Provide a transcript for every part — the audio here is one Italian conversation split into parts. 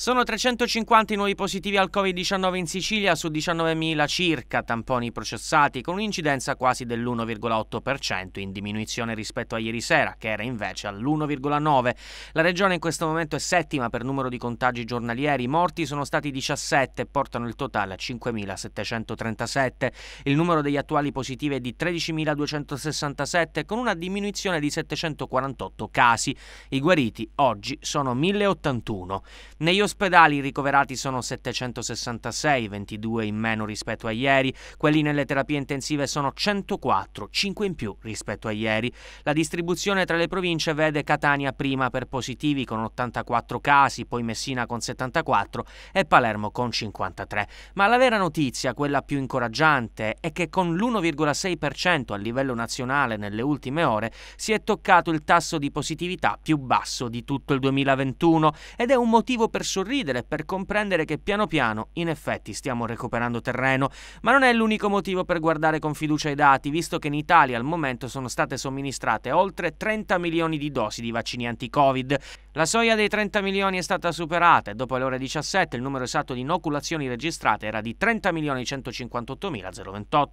Sono 350 i nuovi positivi al Covid-19 in Sicilia su 19.000 circa tamponi processati, con un'incidenza quasi dell'1,8% in diminuzione rispetto a ieri sera, che era invece all'1,9%. La regione in questo momento è settima per numero di contagi giornalieri, i morti sono stati 17 e portano il totale a 5.737. Il numero degli attuali positivi è di 13.267, con una diminuzione di 748 casi. I guariti oggi sono 1.081. Negli ospedali ricoverati sono 766, 22 in meno rispetto a ieri, quelli nelle terapie intensive sono 104, 5 in più rispetto a ieri. La distribuzione tra le province vede Catania prima per positivi con 84 casi, poi Messina con 74 e Palermo con 53. Ma la vera notizia, quella più incoraggiante, è che con l'1,6% a livello nazionale nelle ultime ore si è toccato il tasso di positività più basso di tutto il 2021 ed è un motivo per sorridere per comprendere che piano piano in effetti stiamo recuperando terreno, ma non è l'unico motivo per guardare con fiducia i dati, visto che in Italia al momento sono state somministrate oltre 30 milioni di dosi di vaccini anti-Covid. La soglia dei 30 milioni è stata superata e dopo le ore 17 il numero esatto di inoculazioni registrate era di 30.158.028.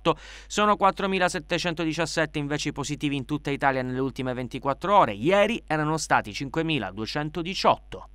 Sono 4.717 invece i positivi in tutta Italia nelle ultime 24 ore. Ieri erano stati 5.218.